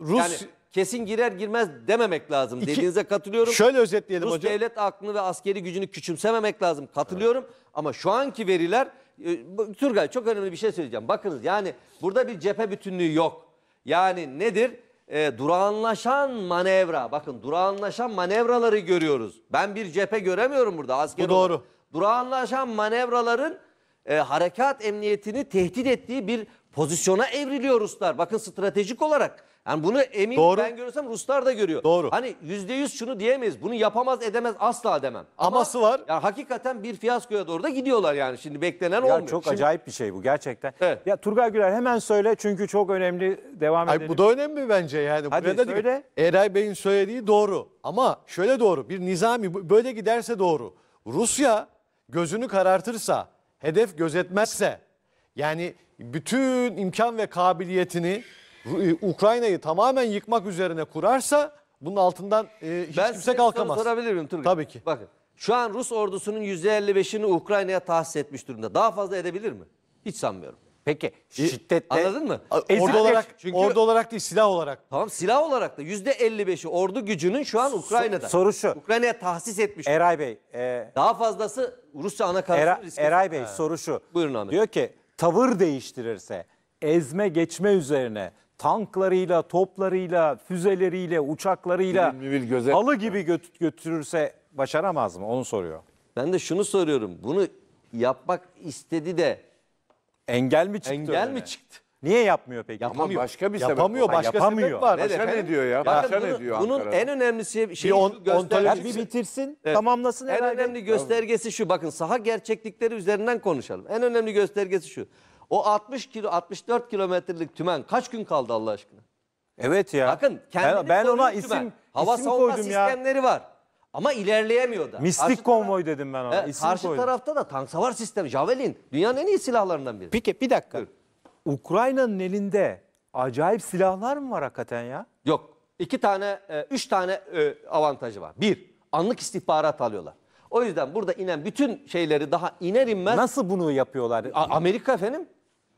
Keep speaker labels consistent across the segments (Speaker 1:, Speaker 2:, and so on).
Speaker 1: Rus yani kesin girer girmez dememek lazım. İki, Dediğinize katılıyorum. Şöyle özetleyelim Rus hocam. Rus devlet aklını ve askeri gücünü küçümsememek lazım. Katılıyorum evet. ama şu anki veriler e, Turgay çok önemli bir şey söyleyeceğim. Bakınız yani burada bir cephe bütünlüğü yok. Yani nedir? E, durağanlaşan manevra. Bakın durağanlaşan manevraları görüyoruz. Ben bir cephe göremiyorum burada asker. Bu doğru. Olarak. Durağanlaşan manevraların e, harekat emniyetini tehdit ettiği bir pozisyona evriliyor Ruslar. Bakın stratejik olarak yani bunu emin Doğru. ben görüyorsam Ruslar da görüyor. Doğru. Hani yüzde yüz şunu diyemeyiz. Bunu yapamaz edemez asla demem. Aması var. Yani hakikaten bir fiyaskoya doğru da gidiyorlar yani. Şimdi beklenen ya olmuyor. Çok Şimdi... acayip bir şey bu gerçekten. Evet. Ya Turgay Güler hemen söyle çünkü çok önemli devam edelim. bu da önemli bence yani. Hadi Burada söyle. Eray Bey'in söylediği doğru. Ama şöyle doğru. Bir nizami böyle giderse doğru. Rusya gözünü karartırsa, hedef gözetmezse yani bütün imkan ve kabiliyetini e, Ukrayna'yı tamamen yıkmak üzerine kurarsa bunun altından e, hiç ben kimse kalkamaz. Ben sorabilir miyim Turgut? Tabii ki. Bakın şu an Rus ordusunun %55'ini Ukrayna'ya tahsis etmiş durumda. Daha fazla edebilir mi? Hiç sanmıyorum. Peki e, şiddetle. Anladın mı? ordu olarak çünkü, ordu olarak değil silah olarak. Tamam silah olarak da yüzde 55'i ordu gücünün şu an Ukrayna'da. Soru şu. Ukrayna'ya tahsis etmiş. Eray Bey. E, Daha fazlası Rusya ana karşı riski. Eray Bey ha. soru şu. Buyurun Ahmet. Diyor ki tavır değiştirirse ezme geçme üzerine tanklarıyla, toplarıyla, füzeleriyle, uçaklarıyla bir göze... halı gibi göt götürürse başaramaz mı? Onu soruyor. Ben de şunu soruyorum. Bunu yapmak istedi de Engel mi çıktı? Engel mi çıktı? Niye yapmıyor peki? Yapamıyor. Ama başka bir yapamıyor, sebep var. Başka yapamıyor. sebep var. Başka ne, ne diyor ya? Başka ya. ne diyor Bunun Ankara'da? en önemli şey, şey bir on, şu göstergesi. Bir bitirsin, evet. tamamlasın en herhalde. En önemli göstergesi şu. Bakın saha gerçeklikleri üzerinden konuşalım. En önemli göstergesi şu. O 60 kilo 64 kilometrelik tümen kaç gün kaldı Allah aşkına? Evet ya. Bakın kendini ben, ben ona isim, Hava isim savunma koydum sistemleri var. Ama ilerleyemiyor da. Mistik karşı konvoy taraf, dedim ben ona. E, karşı koydum. tarafta da tank savar sistemi, Javelin. Dünyanın en iyi silahlarından biri. Peki bir dakika. Ukrayna'nın elinde acayip silahlar mı var hakikaten ya? Yok. İki tane, e, üç tane e, avantajı var. Bir, anlık istihbarat alıyorlar. O yüzden burada inen bütün şeyleri daha iner inmez... Nasıl bunu yapıyorlar? Amerika efendim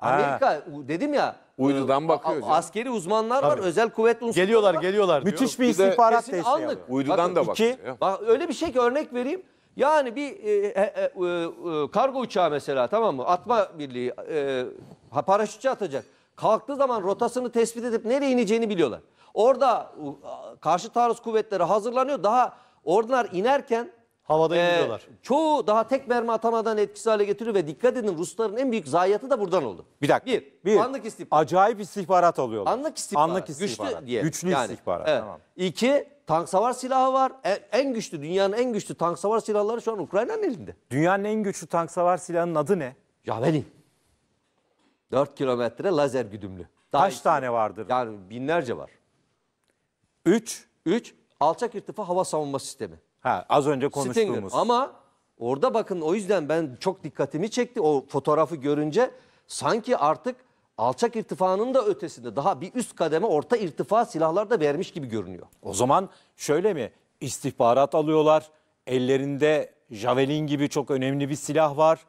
Speaker 1: Amerika u- dedim ya. E, Uydudan e, bakıyor Askeri uzmanlar var, özel kuvvet unsurları Geliyorlar var. geliyorlar Müthiş bir Bir de- istihbarat Kesin aldık. Uydudan Bakın, da bakıyor. iki- ya. Bak öyle bir şey ki örnek vereyim. Yani bir e, e, e, e kargo uçağı mesela tamam mı? Atma birliği e, paraşütçü atacak. Kalktığı zaman rotasını tespit edip nereye ineceğini biliyorlar. Orada u- karşı taarruz kuvvetleri hazırlanıyor. Daha ordular inerken Havada ee, indiriyorlar. Çoğu daha tek mermi atamadan etkisiz hale getiriyor ve dikkat edin Rusların en büyük zayiatı da buradan oldu. Bir dakika. Bir, bir anlık istihbarat. Acayip istihbarat alıyorlar. Anlık istihbarat. Anlık istihbarat. Güçlü, diye. Güçlü yani, istihbarat. Evet. Tamam. İki, tank savar silahı var. En, en güçlü, dünyanın en güçlü tank savar silahları şu an Ukrayna'nın elinde. Dünyanın en güçlü tank savar silahının adı ne? Javelin. 4 kilometre lazer güdümlü. Daha Kaç iki, tane vardır? Yani binlerce var. 3. 3. Alçak irtifa hava savunma sistemi. Ha, az önce Stinger. konuştuğumuz. Ama orada bakın o yüzden ben çok dikkatimi çekti o fotoğrafı görünce. Sanki artık alçak irtifanın da ötesinde daha bir üst kademe orta irtifa silahlar da vermiş gibi görünüyor. O zaman şöyle mi? istihbarat alıyorlar. Ellerinde javelin gibi çok önemli bir silah var.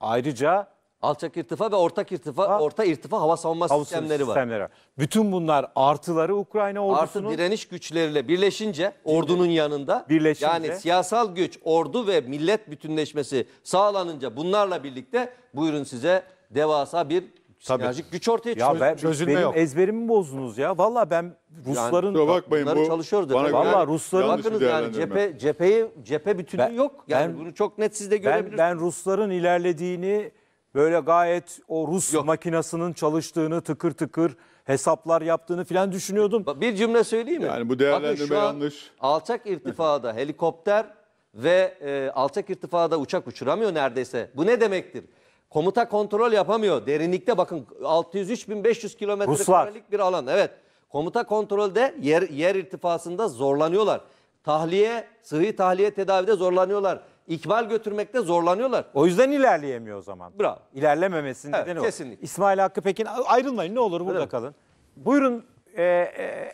Speaker 1: Ayrıca alçak irtifa ve ortak irtifa, ha. orta irtifa hava savunma Havuz sistemleri, sistemleri var. Bütün bunlar artıları Ukrayna ordusunun. Artı direniş güçleriyle birleşince ordunun yanında. Birleşince. Yani siyasal güç, ordu ve millet bütünleşmesi sağlanınca bunlarla birlikte buyurun size devasa bir sinerjik güç ortaya çıkıyor. Ya ben, Çözülme benim yok. ezberimi bozdunuz ya. Valla ben Rusların yani, bakmayın, bunları çalışıyoruz. Valla Rusların bakınız yani cephe, cepheyi, cephe bütünlüğü ben, yok. Yani ben, bunu çok net siz de görebilirsiniz. Ben, ben Rusların ilerlediğini Böyle gayet o Rus Yok. makinasının çalıştığını tıkır tıkır hesaplar yaptığını filan düşünüyordum. Bir cümle söyleyeyim mi? Yani bu değerlendirme Bakın şu an Alçak irtifada helikopter ve e, alçak irtifada uçak uçuramıyor neredeyse. Bu ne demektir? Komuta kontrol yapamıyor. Derinlikte bakın 603.500 kilometre karelik bir alan. Evet. Komuta kontrolde yer, yer irtifasında zorlanıyorlar. Tahliye, sıhhi tahliye tedavide zorlanıyorlar ikbal götürmekte zorlanıyorlar. O yüzden ilerleyemiyor o zaman. Bravo. İlerlememesinin
Speaker 2: Evet, nedeni kesinlikle. o.
Speaker 1: İsmail Hakkı Pekin ayrılmayın ne olur burada Evet. kalın. Buyurun e, e,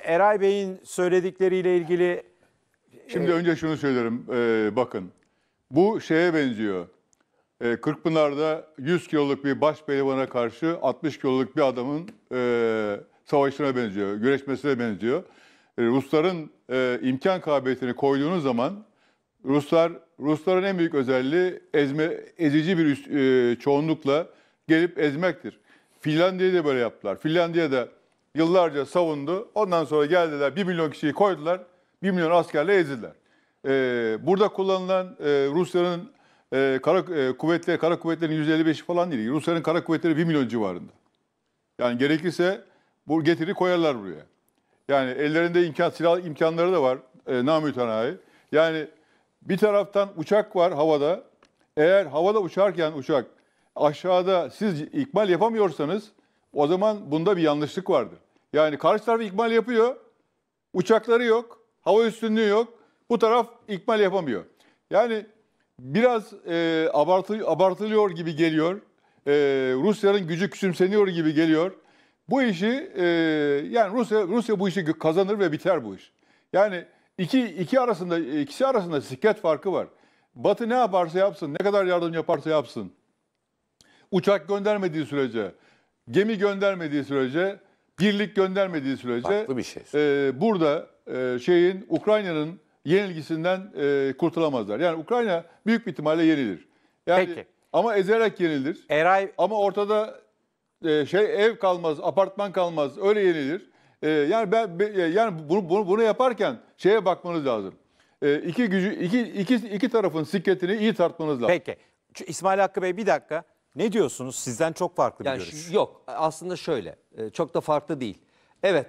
Speaker 1: Eray Bey'in söyledikleriyle ilgili
Speaker 2: Şimdi e, önce şunu söylerim. Ee, bakın. Bu şeye benziyor. Ee, Kırkpınar'da 100 kiloluk bir baş pehlivana karşı 60 kiloluk bir adamın e, savaşına benziyor, güreşmesine benziyor. E, Rusların e, imkan kabiliyetini koyduğunuz zaman Ruslar Rusların en büyük özelliği ezme, ezici bir üst, e, çoğunlukla gelip ezmektir. Finlandiya da böyle yaptılar. Finlandiya da yıllarca savundu. Ondan sonra geldiler 1 milyon kişiyi koydular. 1 milyon askerle ezdiler. E, burada kullanılan e, Rusların e, kara e, kuvvetleri, kara kuvvetlerin %55'i falan değil. Rusların kara kuvvetleri 1 milyon civarında. Yani gerekirse bu getiri koyarlar buraya. Yani ellerinde imkan silah imkanları da var e, namütenayi. Yani bir taraftan uçak var havada. Eğer havada uçarken uçak aşağıda siz ikmal yapamıyorsanız o zaman bunda bir yanlışlık vardır. Yani karşı taraf ikmal yapıyor. Uçakları yok. Hava üstünlüğü yok. Bu taraf ikmal yapamıyor. Yani biraz e, abartı, abartılıyor gibi geliyor. E, Rusya'nın gücü küçümseniyor gibi geliyor. Bu işi e, yani Rusya Rusya bu işi kazanır ve biter bu iş. Yani İki, iki arasında, ikisi arasında siklet farkı var. Batı ne yaparsa yapsın, ne kadar yardım yaparsa yapsın. Uçak göndermediği sürece, gemi göndermediği sürece, birlik göndermediği sürece bir şey. E, burada e, şeyin Ukrayna'nın yenilgisinden e, kurtulamazlar. Yani Ukrayna büyük bir ihtimalle yenilir. Yani Peki. ama ezerek yenilir. Eray ama ortada e, şey ev kalmaz, apartman kalmaz. Öyle yenilir e, yani ben e, yani bunu, bunu bunu yaparken şeye bakmanız lazım. E, iki gücü iki, iki iki tarafın sikletini iyi tartmanız lazım. Peki. Şu İsmail Hakkı Bey bir dakika. Ne diyorsunuz? Sizden çok
Speaker 1: farklı yani bir görüş. Yok aslında şöyle ee, çok da farklı değil. Evet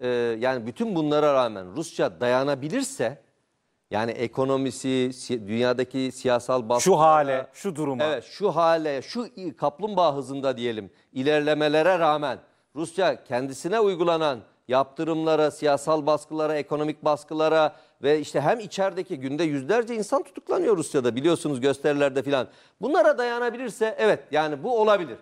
Speaker 1: e, yani bütün bunlara rağmen Rusya dayanabilirse yani ekonomisi, dünyadaki siyasal baskı. Şu hale, şu duruma. Evet şu hale, şu kaplumbağa hızında diyelim ilerlemelere rağmen Rusya kendisine uygulanan yaptırımlara, siyasal baskılara, ekonomik baskılara ve işte hem içerideki günde yüzlerce insan tutuklanıyor Rusya'da biliyorsunuz gösterilerde filan. Bunlara dayanabilirse evet yani bu olabilir.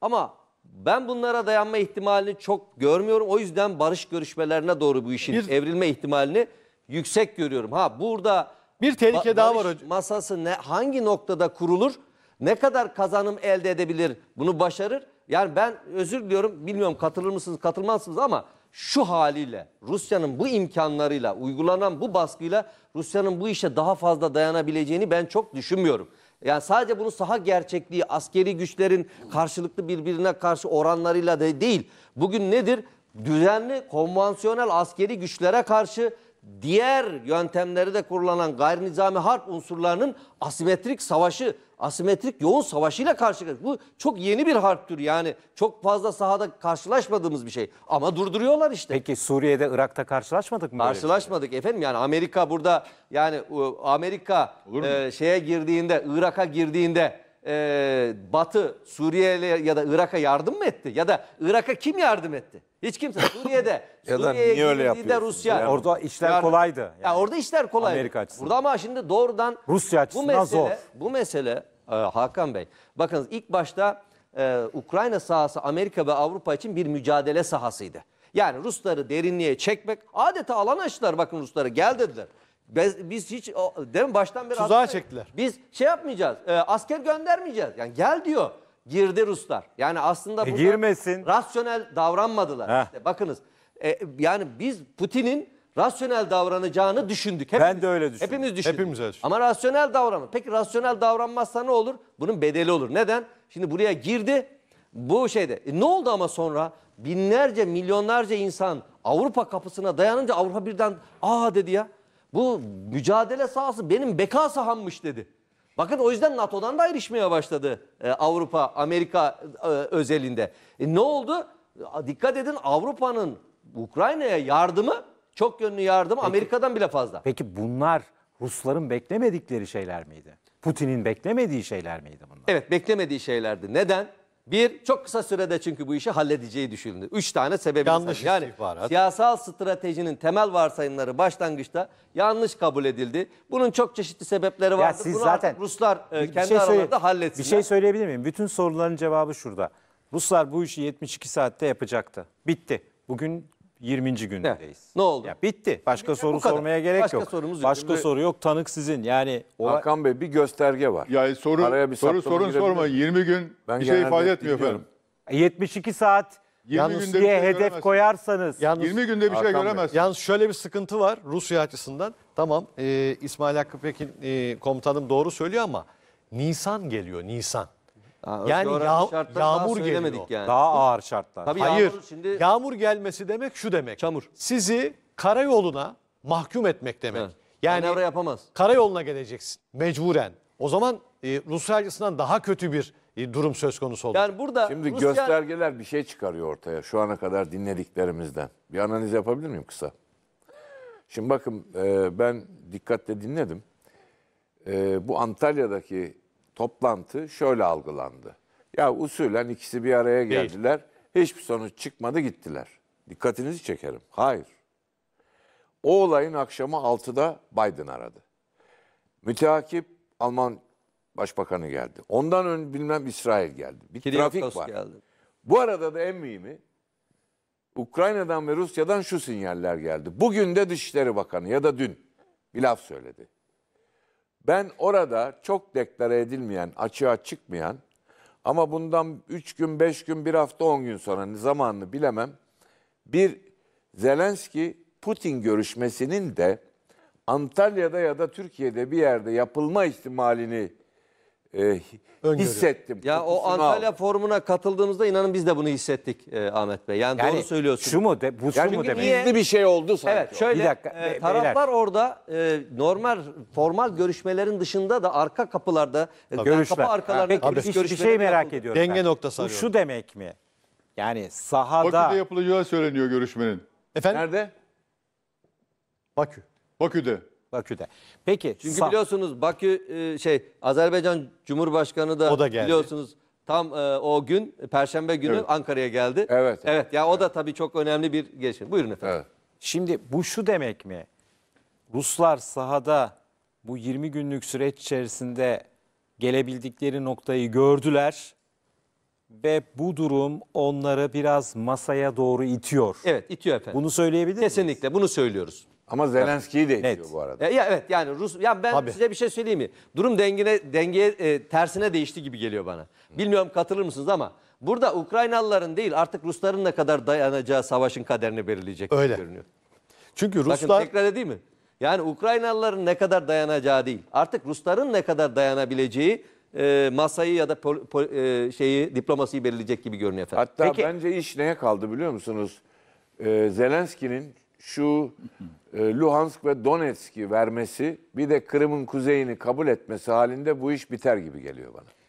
Speaker 1: Ama ben bunlara dayanma ihtimalini çok görmüyorum. O yüzden barış görüşmelerine doğru bu işin bir, evrilme ihtimalini yüksek görüyorum. Ha burada bir tehlike ba daha var hocam. Masası ne hangi noktada kurulur? Ne kadar kazanım elde edebilir? Bunu başarır? Yani ben özür diliyorum. Bilmiyorum katılır mısınız, katılmazsınız ama şu haliyle Rusya'nın bu imkanlarıyla uygulanan bu baskıyla Rusya'nın bu işe daha fazla dayanabileceğini ben çok düşünmüyorum. Yani sadece bunu saha gerçekliği, askeri güçlerin karşılıklı birbirine karşı oranlarıyla de değil. Bugün nedir? Düzenli, konvansiyonel askeri güçlere karşı diğer yöntemleri de kullanan gayri nizami harp unsurlarının asimetrik savaşı asimetrik yoğun savaşıyla karşı karşıya. Bu çok yeni bir harptür yani çok fazla sahada karşılaşmadığımız bir şey ama durduruyorlar işte. Peki Suriye'de Irak'ta karşılaşmadık mı? Şey? Karşılaşmadık efendim yani Amerika burada yani Amerika e, şeye girdiğinde Irak'a girdiğinde e, Batı Suriye'ye ya da Irak'a yardım mı etti? Ya da Irak'a kim yardım etti? Hiç kimse Suriye'de ya da Suriye'ye niye öyle gidildiğinde Rusya. Yani orada işler Yani- kolaydı. Yani. Ya orada işler kolaydı. Amerika açısından. Burada ama şimdi doğrudan Rusya bu mesele, zor. Bu mesele e, Hakan Bey. Bakınız ilk başta e, Ukrayna sahası Amerika ve Avrupa için bir mücadele sahasıydı. Yani Rusları derinliğe çekmek adeta alan açtılar bakın Rusları gel dediler. Biz, hiç o- baştan beri Tuzağa aslında çektiler. Biz şey yapmayacağız. e, asker göndermeyeceğiz. Yani gel diyor. Girdi Ruslar. Yani aslında E, girmesin. rasyonel davranmadılar Heh. işte. Bakınız. E, yani biz Putin'in rasyonel davranacağını düşündük. Hepimiz, Ben de öyle düşündüm. Hepimiz düşündük. Hepimiz öyle düşündük. Ama rasyonel davranma. Peki rasyonel davranmazsa ne olur? Bunun bedeli olur. Neden? Şimdi buraya girdi. Bu şeyde. E, ne oldu ama sonra? Binlerce, milyonlarca insan Avrupa kapısına dayanınca Avrupa birden aa dedi ya. Bu mücadele sahası benim beka sahammış dedi. Bakın o yüzden NATO'dan da ayrışmaya başladı e, Avrupa, Amerika e, özelinde. E, ne oldu? Dikkat edin Avrupa'nın Ukrayna'ya yardımı, çok yönlü yardımı peki, Amerika'dan bile fazla. Peki bunlar Rusların beklemedikleri şeyler miydi? Putin'in beklemediği şeyler miydi bunlar? Evet beklemediği şeylerdi. Neden? Bir, çok kısa sürede çünkü bu işi halledeceği düşünüldü. Üç tane sebebi. Yanlış yani istihbarat. Siyasal stratejinin temel varsayımları başlangıçta yanlış kabul edildi. Bunun çok çeşitli sebepleri vardı. Siz Bunu zaten Ruslar e, bir şey kendi şey aralarında halletsinler. Bir şey söyleyebilir miyim? Bütün soruların cevabı şurada. Ruslar bu işi 72 saatte yapacaktı. Bitti. Bugün 20. gündeyiz. Evet. Ne oldu? Ya bitti. Başka bitti, soru sormaya gerek Başka yok. Sorumuz Başka yok. soru yok. Tanık sizin. Yani olay... Hakan
Speaker 3: Bey bir gösterge var. Yani e, soru bir soru sorun sorma. 20 gün ben bir şey ifade etmiyor efendim. 72 e, saat Yalnız günde şey diye şey hedef koyarsanız. Yalnız, 20 günde bir şey göremez.
Speaker 1: Yalnız şöyle bir sıkıntı var Rusya açısından. Tamam e, İsmail Hakkı Pekin e, komutanım doğru söylüyor ama Nisan geliyor Nisan. Yani yağ- şartları daha yağmur geliyor. Yani. Daha ağır şartlar. Tabii Hayır. Yağmur, Yağmur gelmesi demek şu demek. Çamur. Sizi karayoluna mahkum etmek demek. Evet. Yani Manevra yapamaz. karayoluna geleceksin mecburen. O zaman e, Rusya açısından daha kötü bir e, durum söz konusu oldu. yani burada Şimdi Rusya-
Speaker 3: göstergeler bir şey çıkarıyor ortaya şu ana kadar dinlediklerimizden. Bir analiz yapabilir miyim kısa? Şimdi bakın e, ben dikkatle dinledim. E, bu Antalya'daki toplantı şöyle algılandı. Ya usulen ikisi bir araya geldiler. Değil. Hiçbir sonuç çıkmadı gittiler. Dikkatinizi çekerim. Hayır. O olayın akşamı 6'da Biden aradı. Müteakip Alman Başbakanı geldi. Ondan önce bilmem İsrail geldi. Bir Kiri trafik var. Geldi. Bu arada da en mühimi Ukrayna'dan ve Rusya'dan şu sinyaller geldi. Bugün de Dışişleri Bakanı ya da dün bir laf söyledi. Ben orada çok deklare edilmeyen, açığa çıkmayan ama bundan 3 gün, 5 gün, 1 hafta, 10 gün sonra zamanını bilemem. Bir Zelenski Putin görüşmesinin de Antalya'da ya da Türkiye'de bir yerde yapılma ihtimalini e, hissettim. Ya o Antalya aldım. formuna katıldığımızda
Speaker 1: inanın biz de bunu hissettik e, Ahmet Bey. Yani, Yani doğru söylüyorsun. Şu mu de, bu Yani su mu demek? niye- gizli bir şey oldu sanki. Evet şöyle Bir dakika, e, e taraflar beyler. orada e, normal formal görüşmelerin dışında da arka kapılarda e, yani Görüşler. kapı arkalarında Ha, peki, kulis bir görüşmeleri şey merak yapıldı. ediyorum. Denge ben. noktası Bu şu demek mi? Yani sahada. Bakü'de sahada
Speaker 2: yapılacağı söyleniyor görüşmenin. Efendim? Nerede? Bakü. Bakü'de. Bakü'de. Peki. Çünkü
Speaker 1: biliyorsunuz Bakü e, şey Azerbaycan Cumhurbaşkanı da, O da geldi. biliyorsunuz tam e, o gün Perşembe günü Evet. Ankara'ya geldi. Evet. Evet. Ya o da tabii çok önemli bir gelişme. Buyurun efendim. Evet. Şimdi bu şu demek mi? Ruslar sahada bu 20 günlük süreç içerisinde gelebildikleri noktayı gördüler ve bu durum onları biraz masaya doğru itiyor. Evet, itiyor efendim. Bunu söyleyebilir miyiz? Kesinlikle bunu söylüyoruz. Ama Zelenski'yi de etkiliyor Net. bu arada. E, ya, evet yani Rus ya ben Tabii. size bir şey söyleyeyim mi? Durum dengine dengeye e, tersine değişti gibi geliyor bana. Bilmiyorum katılır mısınız ama burada Ukraynalıların değil artık Rusların ne kadar dayanacağı savaşın kaderini belirleyecek Öyle. gibi görünüyor.
Speaker 3: Çünkü Ruslar Bakın
Speaker 1: tekrar edeyim mi? Yani Ukraynalıların ne kadar dayanacağı değil. Artık Rusların ne kadar dayanabileceği e, masayı ya da pol, pol, e, şeyi diplomasiyi belirleyecek gibi
Speaker 3: görünüyor efendim. Hatta Peki, bence iş neye kaldı biliyor musunuz? Ee, Zelenski'nin şu e, Luhansk ve Donetsk'i vermesi bir de Kırım'ın kuzeyini kabul etmesi halinde bu iş biter gibi geliyor bana.